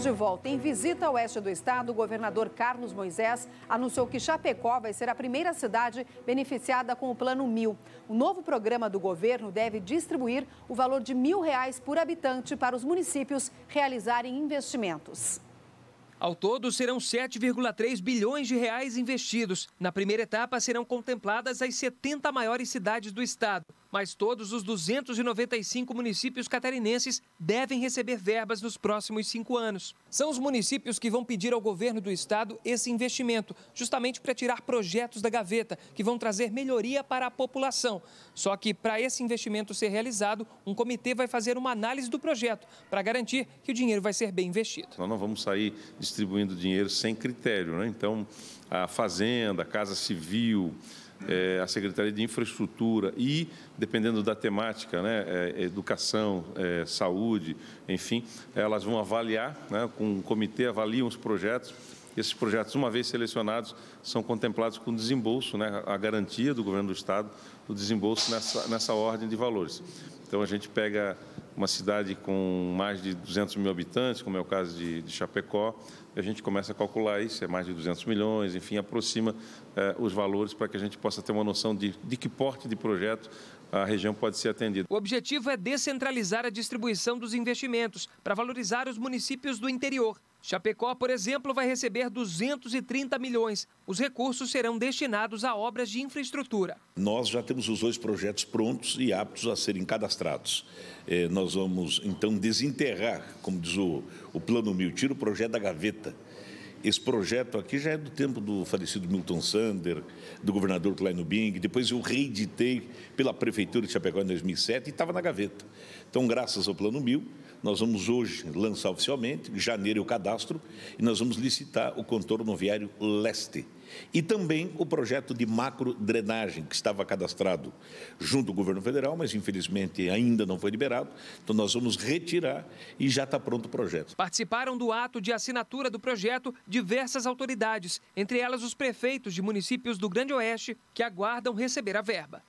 Estamos de volta. Em visita ao oeste do estado, o governador Carlos Moisés anunciou que Chapecó vai ser a primeira cidade beneficiada com o Plano Mil. O novo programa do governo deve distribuir o valor de mil reais por habitante para os municípios realizarem investimentos. Ao todo, serão 7,3 bilhões de reais investidos. Na primeira etapa, serão contempladas as 70 maiores cidades do estado mas todos os 295 municípios catarinenses devem receber verbas nos próximos cinco anos. São os municípios que vão pedir ao governo do estado esse investimento, justamente para tirar projetos da gaveta, que vão trazer melhoria para a população. Só que, para esse investimento ser realizado, um comitê vai fazer uma análise do projeto, para garantir que o dinheiro vai ser bem investido. Nós não vamos sair distribuindo dinheiro sem critério, né? Então, a Fazenda, a Casa Civil, é, a Secretaria de Infraestrutura e, dependendo da temática, né, é, educação, é, saúde, enfim, elas vão avaliar, né, com um comitê avaliam os projetos esses projetos, uma vez selecionados, são contemplados com desembolso, né, a garantia do governo do Estado, o desembolso nessa, nessa ordem de valores. Então, a gente pega uma cidade com mais de 200 mil habitantes, como é o caso de, de Chapecó, a gente começa a calcular isso, é mais de 200 milhões, enfim, aproxima eh, os valores para que a gente possa ter uma noção de, de que porte de projeto a região pode ser atendida. O objetivo é descentralizar a distribuição dos investimentos para valorizar os municípios do interior. Chapecó, por exemplo, vai receber 230 milhões. Os recursos serão destinados a obras de infraestrutura. Nós já temos os dois projetos prontos e aptos a serem cadastrados. É, nós vamos, então, desenterrar, como diz o, o Plano Mil, tira o projeto da gaveta esse projeto aqui já é do tempo do falecido Milton Sander, do governador Kleino Bing. Depois eu reeditei pela Prefeitura de Chapecó em 2007 e estava na gaveta. Então, graças ao Plano Mil, nós vamos hoje lançar oficialmente, em janeiro é o cadastro, e nós vamos licitar o contorno viário leste. E também o projeto de macro drenagem, que estava cadastrado junto ao governo federal, mas infelizmente ainda não foi liberado. Então nós vamos retirar e já está pronto o projeto. Participaram do ato de assinatura do projeto diversas autoridades, entre elas os prefeitos de municípios do Grande Oeste, que aguardam receber a verba.